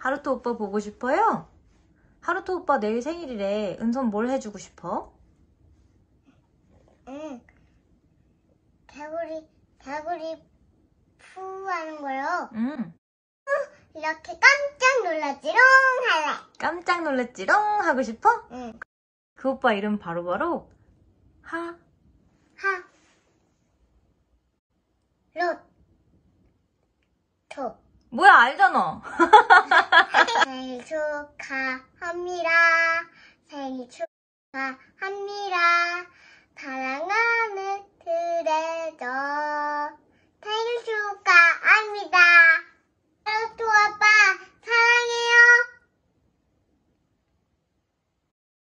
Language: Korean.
하루토 오빠 보고 싶어요? 하루토 오빠 내일 생일이래. 은선 뭘 해주고 싶어? 응. 개구리, 개구리 푸 하는 거요. 응. 이렇게 깜짝 놀랐지롱 할래. 깜짝 놀랐지롱 하고 싶어? 응. 그 오빠 이름 바로바로 하. 하. 롯. 토. 뭐야 알잖아 생일 축하합니다 생일 축하합니다